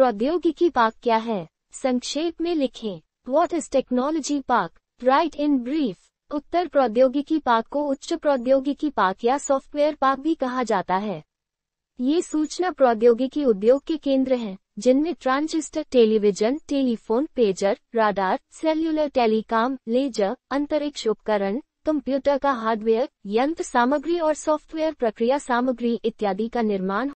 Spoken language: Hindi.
प्रौद्योगिकी पार्क क्या है संक्षेप में लिखें what is technology park write in brief उत्तर प्रौद्योगिकी पार्क को उच्च प्रौद्योगिकी पार्क या सॉफ्टवेयर पार्क भी कहा जाता है ये सूचना प्रौद्योगिकी उद्योग के केंद्र हैं जिनमें transistor television telephone pager radar cellular telecom laser अंतरिक्ष उपकरण कंप्यूटर का हार्डवेयर यंत्र सामग्री और सॉफ्टवेयर प्रक्रिया सामग्री इत्यादि का निर्माण